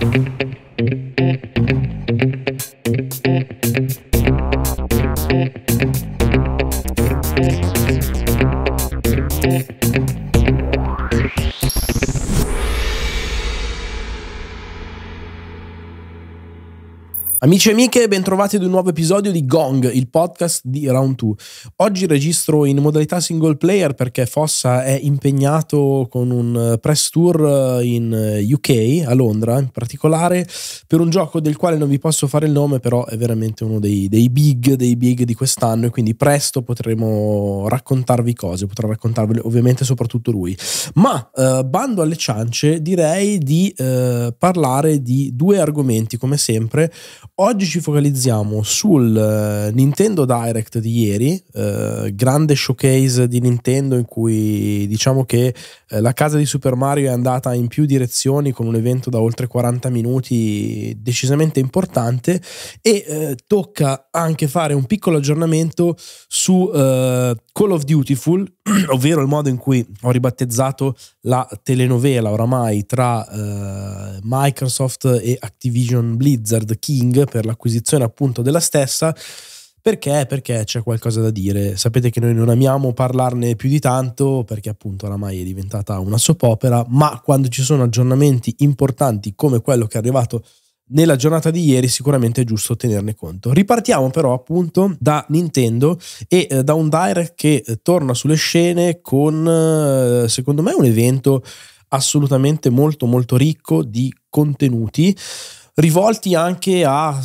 Thank you. Amici e amiche, bentrovati ad un nuovo episodio di Gong, il podcast di Round 2. Oggi registro in modalità single player perché Fossa è impegnato con un eh, press tour eh, in eh, UK, a Londra in particolare, per un gioco del quale non vi posso fare il nome, però è veramente uno dei, dei big, dei big di quest'anno e quindi presto potremo raccontarvi cose, potrà raccontarvele ovviamente soprattutto lui. Ma eh, bando alle ciance, direi di eh, parlare di due argomenti come sempre Oggi ci focalizziamo sul eh, Nintendo Direct di ieri, eh, grande showcase di Nintendo in cui diciamo che eh, la casa di Super Mario è andata in più direzioni con un evento da oltre 40 minuti decisamente importante e eh, tocca anche fare un piccolo aggiornamento su eh, Call of Dutiful ovvero il modo in cui ho ribattezzato la telenovela oramai tra eh, Microsoft e Activision Blizzard King per l'acquisizione appunto della stessa. Perché? Perché c'è qualcosa da dire. Sapete che noi non amiamo parlarne più di tanto perché appunto oramai è diventata una soap opera, ma quando ci sono aggiornamenti importanti come quello che è arrivato nella giornata di ieri sicuramente è giusto tenerne conto. Ripartiamo però appunto da Nintendo e eh, da un direct che eh, torna sulle scene con eh, secondo me un evento assolutamente molto molto ricco di contenuti rivolti anche a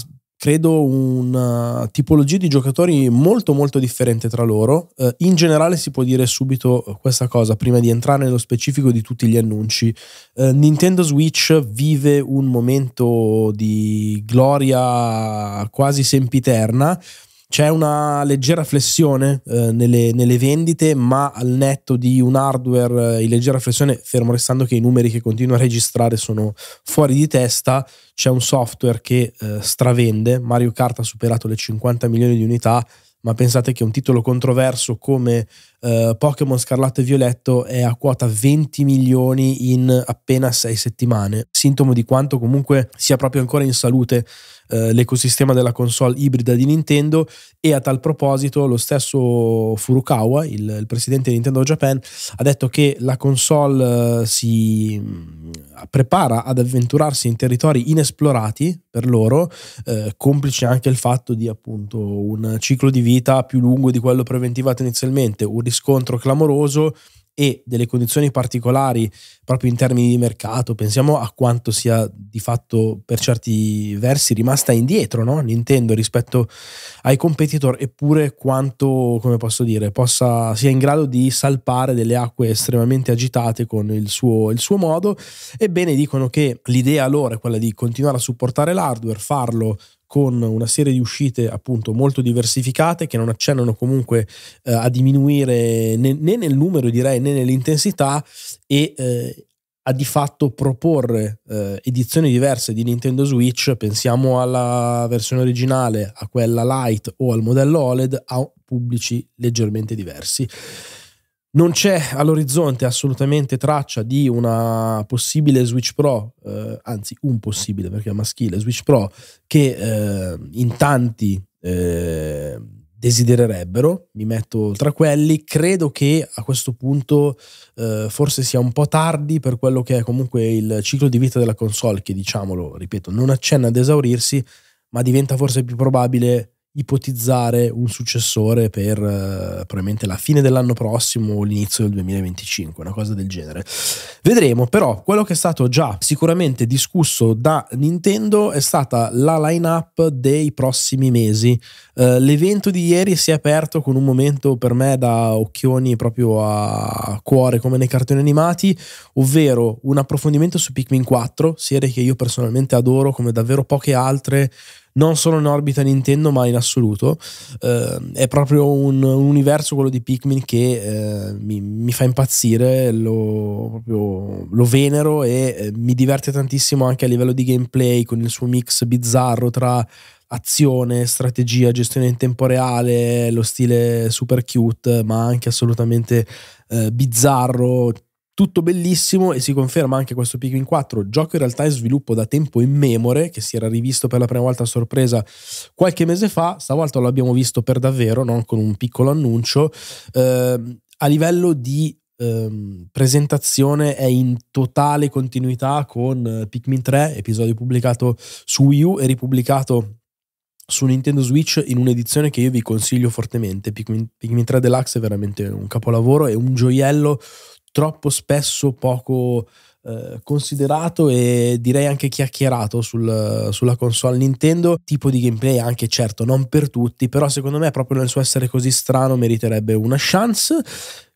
credo una tipologia di giocatori molto molto differente tra loro. Eh, in generale si può dire subito eh, questa cosa, prima di entrare nello specifico di tutti gli annunci. Eh, Nintendo Switch vive un momento di gloria quasi sempiterna c'è una leggera flessione eh, nelle, nelle, vendite, ma al netto di un hardware eh, in leggera flessione, fermo restando che i numeri che continuo a registrare sono fuori di testa, c'è un software che eh, stravende. Mario Kart ha superato le 50 milioni di unità, ma pensate che un titolo controverso come eh, Pokémon Scarlatto e Violetto è a quota 20 milioni in appena 6 settimane, sintomo di quanto comunque sia proprio ancora in salute eh, l'ecosistema della console ibrida di Nintendo e a tal proposito lo stesso Furukawa, il, il presidente di Nintendo Japan, ha detto che la console eh, si mm, prepara ad avventurarsi in territori inesplorati per loro, eh, complice anche il fatto di appunto un ciclo di vita più lungo di quello preventivato inizialmente, un riscontro clamoroso e delle condizioni particolari proprio in termini di mercato, pensiamo a quanto sia di fatto per certi versi rimasta indietro no? Nintendo rispetto ai competitor, eppure quanto, come posso dire, possa, sia in grado di salpare delle acque estremamente agitate con il suo, il suo modo. Ebbene, dicono che l'idea loro è quella di continuare a supportare l'hardware, farlo con una serie di uscite appunto molto diversificate che non accennano comunque eh, a diminuire né, né, nel numero direi né nell'intensità e eh, a di fatto proporre eh, edizioni diverse di Nintendo Switch, pensiamo alla versione originale, a quella light o al modello OLED, a pubblici leggermente diversi. Non c'è all'orizzonte assolutamente traccia di una possibile Switch Pro, eh, anzi un possibile perché è maschile, Switch Pro che eh, in tanti eh, desidererebbero, mi metto tra quelli, credo che a questo punto eh, forse sia un po' tardi per quello che è comunque il ciclo di vita della console che diciamolo, ripeto, non accenna ad esaurirsi, ma diventa forse più probabile ipotizzare un successore per eh, probabilmente la fine dell'anno prossimo o l'inizio del 2025, una cosa del genere. Vedremo, però quello che è stato già sicuramente discusso da Nintendo è stata la lineup dei prossimi mesi. Eh, l'evento di ieri si è aperto con un momento per me da occhioni proprio a cuore come nei cartoni animati, ovvero un approfondimento su Pikmin 4, serie che io personalmente adoro come davvero poche altre non solo in orbita Nintendo, ma in assoluto. Eh, è proprio un, un, universo quello di Pikmin che eh, mi, mi, fa impazzire, lo, proprio, lo venero e eh, mi diverte tantissimo anche a livello di gameplay con il suo mix bizzarro tra azione, strategia, gestione in tempo reale, lo stile super cute, ma anche assolutamente eh, bizzarro, tutto bellissimo e si conferma anche questo Pikmin 4, gioco in realtà in sviluppo da tempo in memore, che si era rivisto per la prima volta a sorpresa qualche mese fa, stavolta l'abbiamo visto per davvero, non con un piccolo annuncio, eh, a livello di ehm, presentazione è in totale continuità con eh, Pikmin 3, episodio pubblicato su Wii U e ripubblicato su Nintendo Switch in un'edizione che io vi consiglio fortemente. Pikmin, Pikmin 3 Deluxe è veramente un capolavoro e un gioiello troppo spesso poco eh, considerato e direi anche chiacchierato sul, sulla console Nintendo. Tipo di gameplay anche certo non per tutti, però secondo me proprio nel suo essere così strano meriterebbe una chance.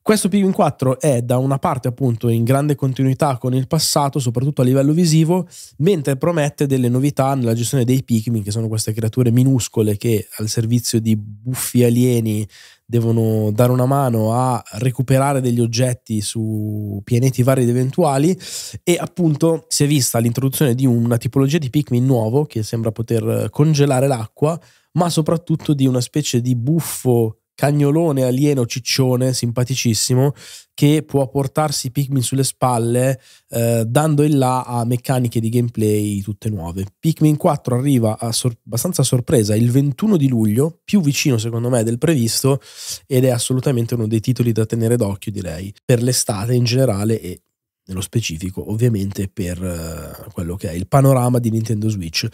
Questo Pikmin 4 è da una parte appunto in grande continuità con il passato, soprattutto a livello visivo, mentre promette delle novità nella gestione dei Pikmin, che sono queste creature minuscole che al servizio di buffi alieni devono dare una mano a recuperare degli oggetti su pianeti vari ed eventuali e appunto si è vista l'introduzione di una tipologia di Pikmin nuovo che sembra poter congelare l'acqua ma soprattutto di una specie di buffo cagnolone alieno ciccione, simpaticissimo, che può portarsi Pikmin sulle spalle, eh, dando il là a meccaniche di gameplay tutte nuove. Pikmin 4 arriva a sor- abbastanza sorpresa il 21 di luglio, più vicino secondo me del previsto, ed è assolutamente uno dei titoli da tenere d'occhio, direi, per l'estate in generale e nello specifico ovviamente per eh, quello che è il panorama di Nintendo Switch.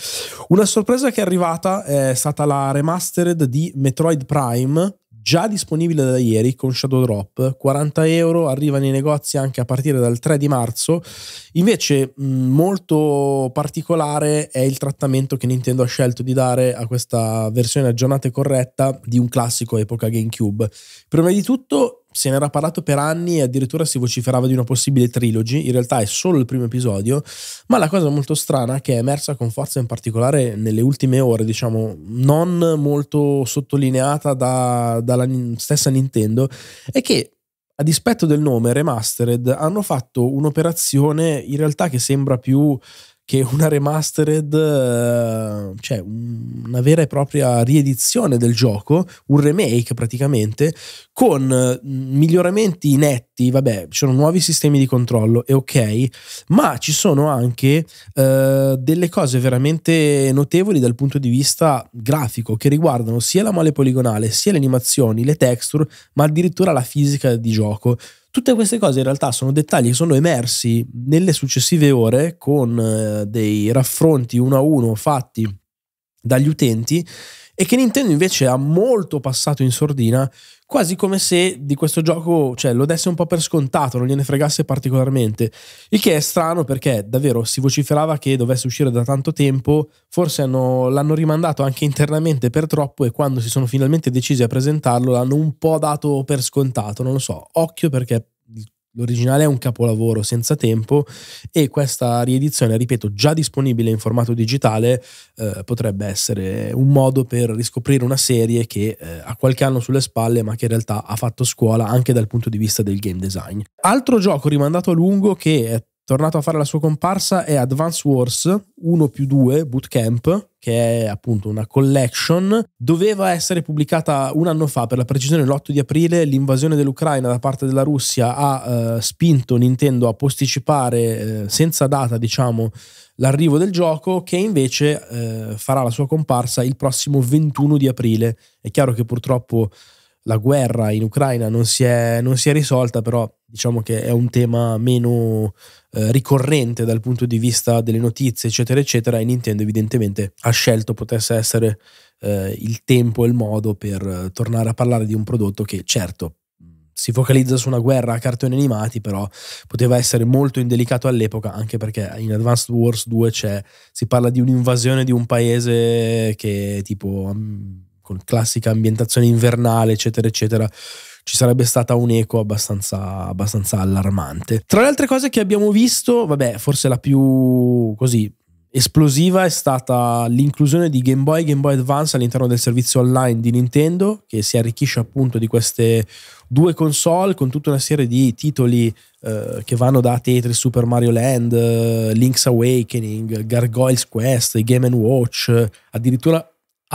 Una sorpresa che è arrivata è stata la remastered di Metroid Prime già disponibile da ieri con Shadow Drop, 40 euro, arriva nei negozi anche a partire dal 3 di marzo. Invece mm, molto particolare è il trattamento che Nintendo ha scelto di dare a questa versione aggiornata e corretta di un classico epoca GameCube. Prima di tutto se ne era parlato per anni e addirittura si vociferava di una possibile trilogy, in realtà è solo il primo episodio, ma la cosa molto strana che è emersa con forza in particolare nelle ultime ore, diciamo, non molto sottolineata da, dalla stessa Nintendo, è che a dispetto del nome Remastered hanno fatto un'operazione in realtà che sembra più che una remastered, eh, cioè una vera e propria riedizione del gioco, un remake praticamente, con eh, miglioramenti netti effetti, vabbè, ci sono nuovi sistemi di controllo, è ok, ma ci sono anche eh, delle cose veramente notevoli dal punto di vista grafico che riguardano sia la mole poligonale, sia le animazioni, le texture, ma addirittura la fisica di gioco. Tutte queste cose in realtà sono dettagli che sono emersi nelle successive ore con eh, dei raffronti uno a uno fatti dagli utenti e che Nintendo invece ha molto passato in sordina quasi come se di questo gioco cioè, lo desse un po' per scontato, non gliene fregasse particolarmente. Il che è strano perché davvero si vociferava che dovesse uscire da tanto tempo, forse hanno, l'hanno rimandato anche internamente per troppo e quando si sono finalmente decisi a presentarlo l'hanno un po' dato per scontato, non lo so, occhio perché L'originale è un capolavoro senza tempo e questa riedizione, ripeto, già disponibile in formato digitale, eh, potrebbe essere un modo per riscoprire una serie che eh, ha qualche anno sulle spalle ma che in realtà ha fatto scuola anche dal punto di vista del game design. Altro gioco rimandato a lungo che è tornato a fare la sua comparsa è Advance Wars 1 più 2 Bootcamp, che è appunto una collection. Doveva essere pubblicata un anno fa, per la precisione l'8 di aprile. L'invasione dell'Ucraina da parte della Russia ha eh, spinto Nintendo a posticipare eh, senza data, diciamo, l'arrivo del gioco, che invece eh, farà la sua comparsa il prossimo 21 di aprile. È chiaro che purtroppo la guerra in Ucraina non si è, non si è risolta, però diciamo che è un tema meno eh, ricorrente dal punto di vista delle notizie, eccetera, eccetera, e Nintendo evidentemente ha scelto potesse essere eh, il tempo e il modo per eh, tornare a parlare di un prodotto che certo si focalizza su una guerra a cartoni animati, però poteva essere molto indelicato all'epoca, anche perché in Advanced Wars 2 c'è, si parla di un'invasione di un paese che tipo mm, con classica ambientazione invernale, eccetera, eccetera ci sarebbe stata un'eco abbastanza, abbastanza allarmante. Tra le altre cose che abbiamo visto, vabbè, forse la più così esplosiva è stata l'inclusione di Game Boy e Game Boy Advance all'interno del servizio online di Nintendo, che si arricchisce appunto di queste due console con tutta una serie di titoli eh, che vanno da Tetris, Super Mario Land, eh, Link's Awakening, Gargoyle's Quest, Game Watch, addirittura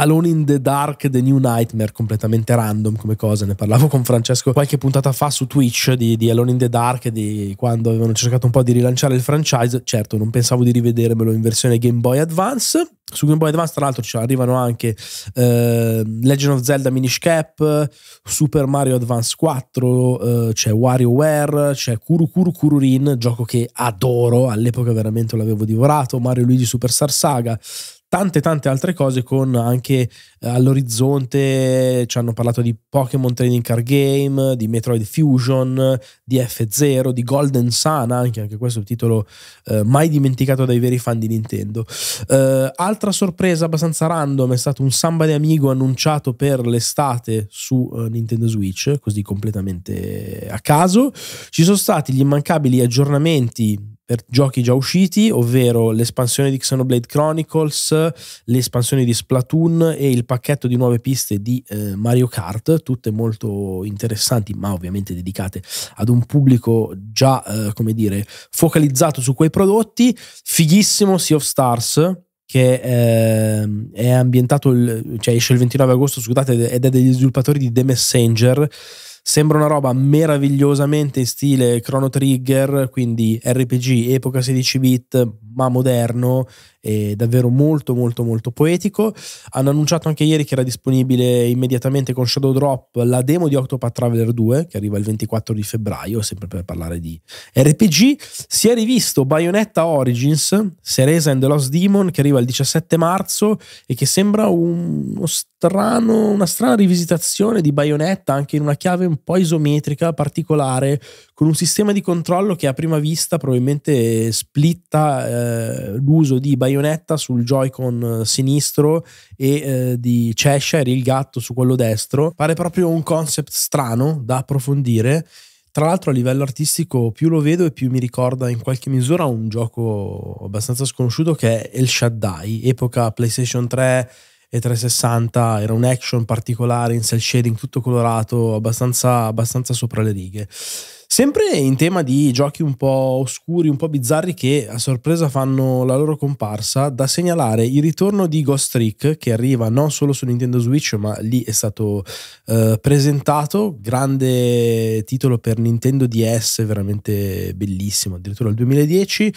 Alone in the Dark, The New Nightmare, completamente random come cosa. Ne parlavo con Francesco qualche puntata fa su Twitch di, di Alone in the Dark, di quando avevano cercato un po' di rilanciare il franchise. Certo, non pensavo di rivedermelo in versione Game Boy Advance. Su Game Boy Advance, tra l'altro, ci arrivano anche eh, Legend of Zelda Minish Cap, Super Mario Advance 4, eh, c'è WarioWare, c'è Kuru Kuru Kururin, gioco che adoro, all'epoca veramente l'avevo divorato, Mario Luigi Superstar Saga tante tante altre cose con anche eh, all'orizzonte ci hanno parlato di Pokémon Trading Card Game, di Metroid Fusion, di F0, di Golden Sun, anche, anche questo è un titolo eh, mai dimenticato dai veri fan di Nintendo. Eh, altra sorpresa abbastanza random è stato un Samba di Amigo annunciato per l'estate su eh, Nintendo Switch, così completamente a caso. Ci sono stati gli immancabili aggiornamenti per giochi già usciti, ovvero l'espansione di Xenoblade Chronicles, l'espansione di Splatoon e il pacchetto di nuove piste di eh, Mario Kart, tutte molto interessanti, ma ovviamente dedicate ad un pubblico già, eh, come dire, focalizzato su quei prodotti. Fighissimo Sea of Stars, che ehm, è ambientato, il, cioè esce il 29 agosto, scusate, ed è degli sviluppatori di The Messenger, Sembra una roba meravigliosamente in stile Chrono Trigger, quindi RPG epoca 16 bit, ma moderno e davvero molto molto molto poetico. Hanno annunciato anche ieri che era disponibile immediatamente con Shadow Drop la demo di Octopath Traveler 2, che arriva il 24 di febbraio, sempre per parlare di RPG. Si è rivisto Bayonetta Origins, Seresa and the Lost Demon, che arriva il 17 marzo e che sembra un strano, una strana rivisitazione di Bayonetta, anche in una chiave un un po' isometrica, particolare, con un sistema di controllo che a prima vista probabilmente splitta eh, l'uso di baionetta sul Joy-Con eh, sinistro e eh, di Cheshire, il gatto, su quello destro. Pare proprio un concept strano da approfondire. Tra l'altro a livello artistico più lo vedo e più mi ricorda in qualche misura un gioco abbastanza sconosciuto che è El Shaddai, epoca PlayStation 3 e 360 era un action particolare in cell shading tutto colorato abbastanza, abbastanza sopra le righe sempre in tema di giochi un po' oscuri un po' bizzarri che a sorpresa fanno la loro comparsa da segnalare il ritorno di Ghost Trick che arriva non solo su Nintendo Switch ma lì è stato eh, presentato grande titolo per Nintendo DS veramente bellissimo addirittura il 2010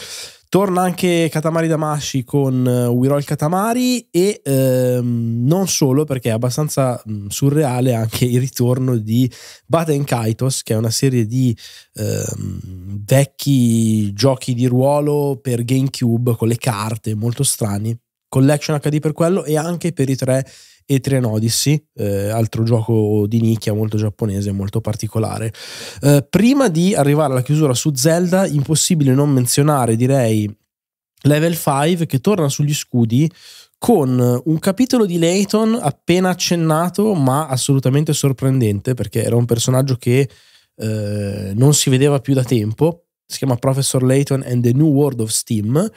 Torna anche Katamari Damashi con eh, Wirol Katamari e ehm, non solo perché è abbastanza mh, mm, surreale anche il ritorno di Baten Kaitos che è una serie di ehm, vecchi giochi di ruolo per GameCube con le carte molto strani. Collection HD per quello e anche per i tre e Etrian Odyssey, eh, altro gioco di nicchia molto giapponese, e molto particolare. Eh, prima di arrivare alla chiusura su Zelda, impossibile non menzionare, direi, Level 5 che torna sugli scudi con un capitolo di Layton appena accennato ma assolutamente sorprendente perché era un personaggio che eh, non si vedeva più da tempo, si chiama Professor Layton and the New World of Steam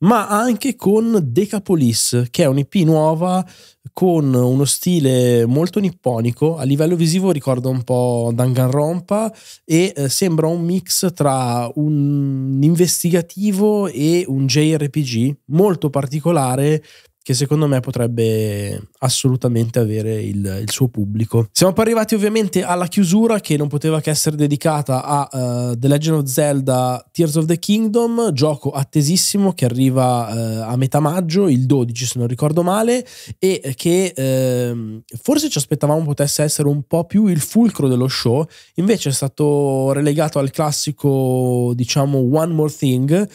ma anche con Decapolis, che è un'IP nuova con uno stile molto nipponico, a livello visivo ricorda un po' Danganronpa e eh, sembra un mix tra un investigativo e un JRPG molto particolare che secondo me potrebbe assolutamente avere il, il, suo pubblico. Siamo poi arrivati ovviamente alla chiusura che non poteva che essere dedicata a uh, The Legend of Zelda Tears of the Kingdom, gioco attesissimo che arriva uh, a metà maggio, il 12 se non ricordo male, e che uh, forse ci aspettavamo potesse essere un po' più il fulcro dello show, invece è stato relegato al classico diciamo One More Thing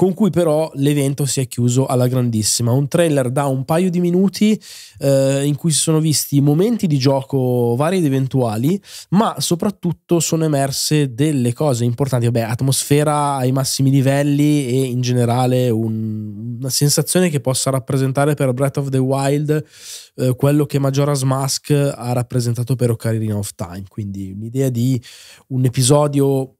con cui però l'evento si è chiuso alla grandissima. Un trailer da un paio di minuti eh, in cui si sono visti momenti di gioco vari ed eventuali, ma soprattutto sono emerse delle cose importanti, vabbè, atmosfera ai massimi livelli e in generale un, una sensazione che possa rappresentare per Breath of the Wild eh, quello che Majora's Mask ha rappresentato per Ocarina of Time, quindi un'idea di un episodio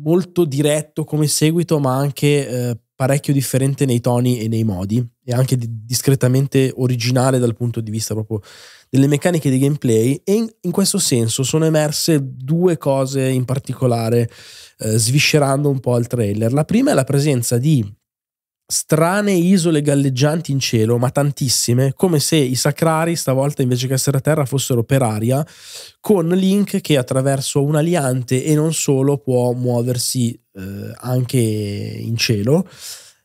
molto diretto come seguito, ma anche eh, parecchio differente nei toni e nei modi e anche discretamente originale dal punto di vista proprio delle meccaniche di gameplay e in, in questo senso sono emerse due cose in particolare eh, sviscerando un po' il trailer. La prima è la presenza di strane isole galleggianti in cielo, ma tantissime, come se i sacrari stavolta invece che essere a terra fossero per aria, con Link che attraverso un aliante e non solo può muoversi eh, anche in cielo.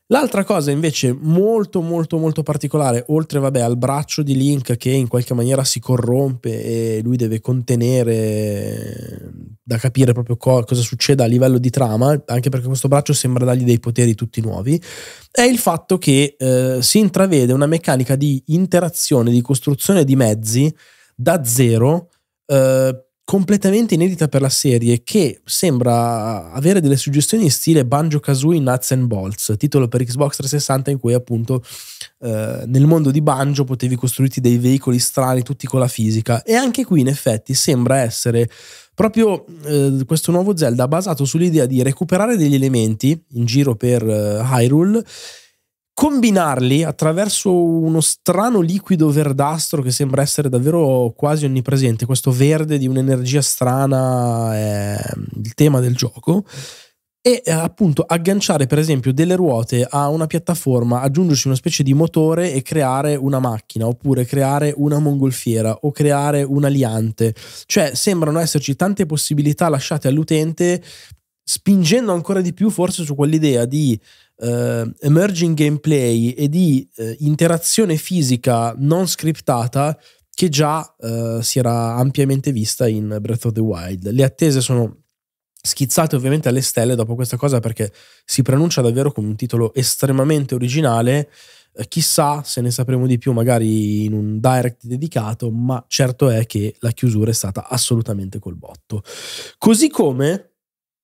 L'altra cosa invece molto molto molto particolare, oltre vabbè, al braccio di Link che in qualche maniera si corrompe e lui deve contenere eh, da capire proprio co- cosa succede a livello di trama, anche perché questo braccio sembra dargli dei poteri tutti nuovi, è il fatto che eh, si intravede una meccanica di interazione, di costruzione di mezzi da zero eh, completamente inedita per la serie che sembra avere delle suggestioni in stile Banjo Kazooie Nuts and Bolts, titolo per Xbox 360 in cui appunto eh, nel mondo di Banjo potevi costruirti dei veicoli strani tutti con la fisica e anche qui in effetti sembra essere proprio eh, questo nuovo Zelda basato sull'idea di recuperare degli elementi in giro per eh, Hyrule combinarli attraverso uno strano liquido verdastro che sembra essere davvero quasi onnipresente, questo verde di un'energia strana è ehm, il tema del gioco e eh, appunto agganciare per esempio delle ruote a una piattaforma, aggiungersi una specie di motore e creare una macchina, oppure creare una mongolfiera o creare un aliante. Cioè sembrano esserci tante possibilità lasciate all'utente spingendo ancora di più forse su quell'idea di eh, emerging gameplay e di eh, interazione fisica non scriptata che già eh, si era ampiamente vista in Breath of the Wild. Le attese sono schizzate ovviamente alle stelle dopo questa cosa perché si pronuncia davvero come un titolo estremamente originale. Eh, chissà se ne sapremo di più magari in un direct dedicato, ma certo è che la chiusura è stata assolutamente col botto. Così come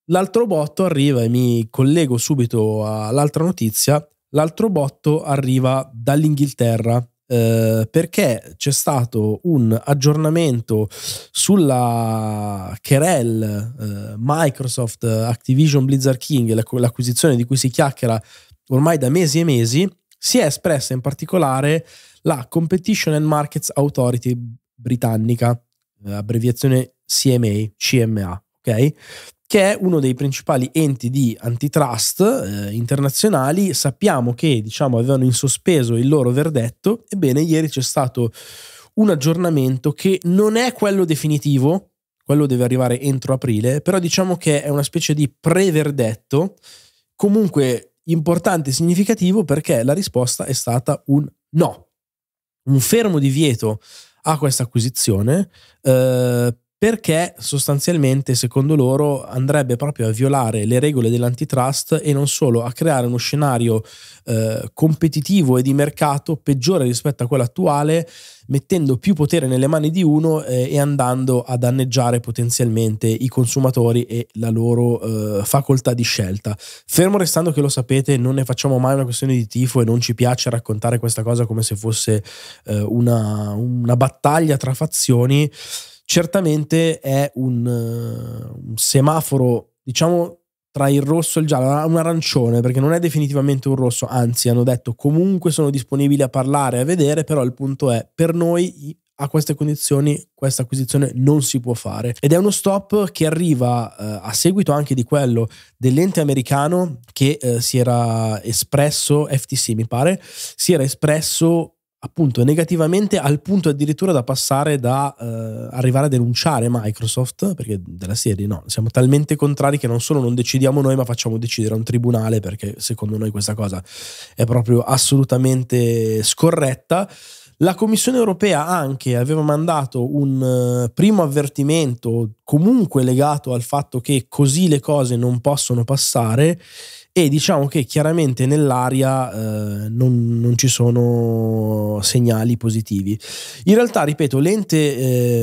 L'altro botto arriva e mi collego subito all'altra notizia. L'altro botto arriva dall'Inghilterra eh, perché c'è stato un aggiornamento sulla Kerel eh, Microsoft Activision Blizzard King, l'acquisizione di cui si chiacchiera ormai da mesi e mesi. Si è espressa in particolare la Competition and Markets Authority britannica, eh, abbreviazione CMA, CMA ok? che è uno dei principali enti di antitrust eh, internazionali. Sappiamo che diciamo, avevano in sospeso il loro verdetto, ebbene ieri c'è stato un aggiornamento che non è quello definitivo, quello deve arrivare entro aprile, però diciamo che è una specie di pre-verdetto, comunque importante e significativo perché la risposta è stata un no, un fermo divieto a questa acquisizione. Eh, perché sostanzialmente secondo loro andrebbe proprio a violare le regole dell'antitrust e non solo a creare uno scenario eh, competitivo e di mercato peggiore rispetto a quello attuale mettendo più potere nelle mani di uno eh, e andando a danneggiare potenzialmente i consumatori e la loro eh, facoltà di scelta. Fermo restando che lo sapete, non ne facciamo mai una questione di tifo e non ci piace raccontare questa cosa come se fosse eh, una, una battaglia tra fazioni certamente è un, eh, un semaforo, diciamo, tra il rosso e il giallo, un arancione, perché non è definitivamente un rosso, anzi hanno detto comunque sono disponibili a parlare, a vedere, però il punto è, per noi a queste condizioni questa acquisizione non si può fare ed è uno stop che arriva eh, a seguito anche di quello dell'ente americano che eh, si era espresso FTC mi pare si era espresso appunto negativamente al punto addirittura da passare da eh, arrivare a denunciare Microsoft perché della serie no siamo talmente contrari che non solo non decidiamo noi ma facciamo decidere a un tribunale perché secondo noi questa cosa è proprio assolutamente scorretta la Commissione europea anche aveva mandato un eh, primo avvertimento comunque legato al fatto che così le cose non possono passare e diciamo che chiaramente nell'aria eh, non, non, ci sono segnali positivi. In realtà, ripeto, l'ente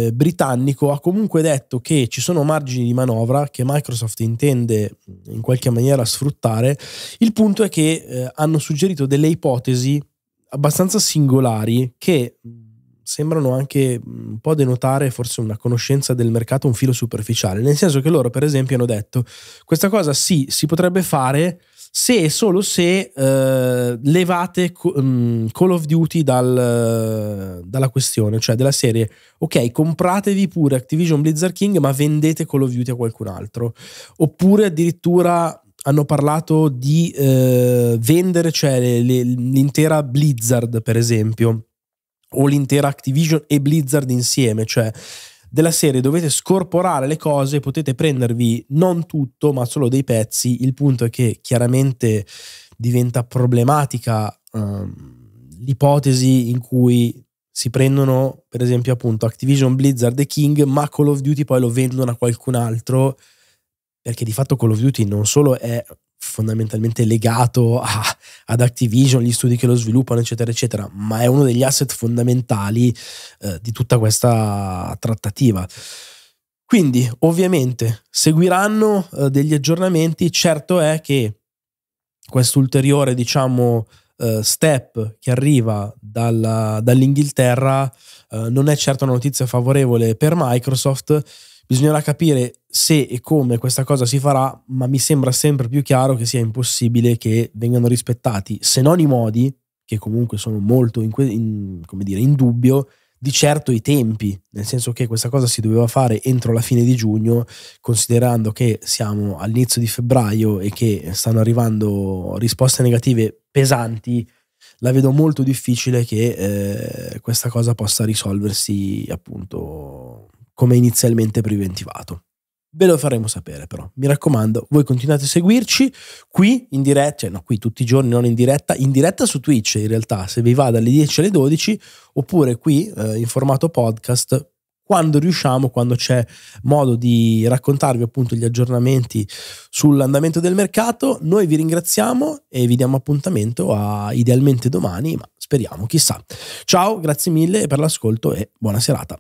eh, britannico ha comunque detto che ci sono margini di manovra che Microsoft intende in qualche maniera sfruttare. Il punto è che eh, hanno suggerito delle ipotesi abbastanza singolari che mm, sembrano anche mm, un po' denotare forse una conoscenza del mercato un filo superficiale, nel senso che loro per esempio hanno detto questa cosa sì, si potrebbe fare se e solo se eh, levate mm, Call of Duty dal, eh, dalla questione, cioè della serie ok, compratevi pure Activision Blizzard King ma vendete Call of Duty a qualcun altro, oppure addirittura hanno parlato di eh, vendere cioè, le, le, l'intera Blizzard, per esempio, o l'intera Activision e Blizzard insieme, cioè della serie dovete scorporare le cose, potete prendervi non tutto, ma solo dei pezzi. Il punto è che chiaramente diventa problematica um, l'ipotesi in cui si prendono, per esempio, appunto Activision, Blizzard e King, ma Call of Duty poi lo vendono a qualcun altro perché di fatto Call of Duty non solo è fondamentalmente legato a, ad Activision, gli studi che lo sviluppano, eccetera, eccetera, ma è uno degli asset fondamentali eh, di tutta questa trattativa. Quindi, ovviamente, seguiranno eh, degli aggiornamenti, certo è che questo ulteriore, diciamo, eh, step che arriva dalla, dall'Inghilterra eh, non è certo una notizia favorevole per Microsoft, Bisognerà capire se e come questa cosa si farà, ma mi sembra sempre più chiaro che sia impossibile che vengano rispettati, se non i modi, che comunque sono molto in, in, dire, in dubbio, di certo i tempi, nel senso che questa cosa si doveva fare entro la fine di giugno, considerando che siamo all'inizio di febbraio e che stanno arrivando risposte negative pesanti, la vedo molto difficile che eh, questa cosa possa risolversi appunto come inizialmente preventivato. Ve lo faremo sapere però, mi raccomando, voi continuate a seguirci qui in diretta, cioè no qui tutti i giorni, non in diretta, in diretta su Twitch in realtà, se vi va dalle 10 alle 12, oppure qui eh, in formato podcast quando riusciamo, quando c'è modo di raccontarvi appunto gli aggiornamenti sull'andamento del mercato. Noi vi ringraziamo e vi diamo appuntamento a idealmente domani, ma speriamo, chissà. Ciao, grazie mille per l'ascolto e buona serata.